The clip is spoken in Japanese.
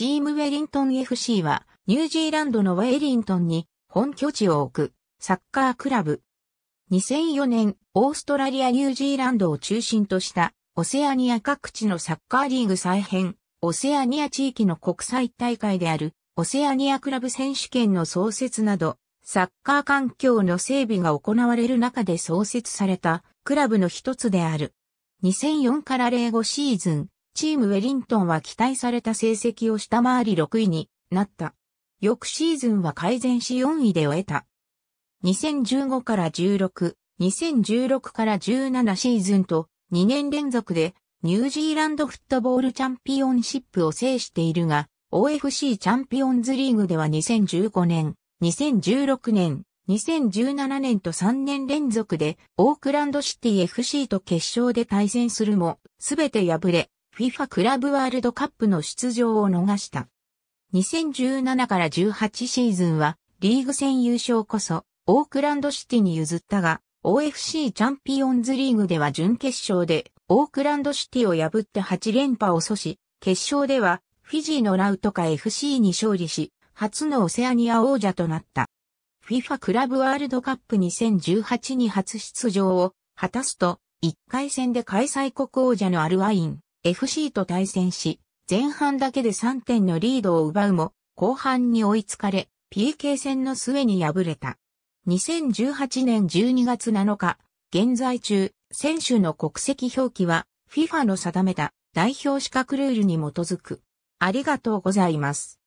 チームウェリントン FC は、ニュージーランドのウェリントンに本拠地を置くサッカークラブ。2004年、オーストラリア・ニュージーランドを中心としたオセアニア各地のサッカーリーグ再編、オセアニア地域の国際大会であるオセアニアクラブ選手権の創設など、サッカー環境の整備が行われる中で創設されたクラブの一つである。2004から05シーズン、チームウェリントンは期待された成績を下回り6位になった。翌シーズンは改善し4位で終えた。2015から16、2016から17シーズンと2年連続でニュージーランドフットボールチャンピオンシップを制しているが、OFC チャンピオンズリーグでは2015年、2016年、2017年と3年連続でオークランドシティ FC と決勝で対戦するも、すべて敗れ、FIFA クラブワールドカップの出場を逃した。2017から18シーズンはリーグ戦優勝こそオークランドシティに譲ったが OFC チャンピオンズリーグでは準決勝でオークランドシティを破って8連覇を阻止、決勝ではフィジーのラウトカ FC に勝利し、初のオセアニア王者となった。FIFA クラブワールドカップ2018に初出場を果たすと、1回戦で開催国王者のアルワイン、FC と対戦し、前半だけで3点のリードを奪うも、後半に追いつかれ、PK 戦の末に敗れた。2018年12月7日、現在中、選手の国籍表記は FIFA の定めた代表資格ルールに基づく。ありがとうございます。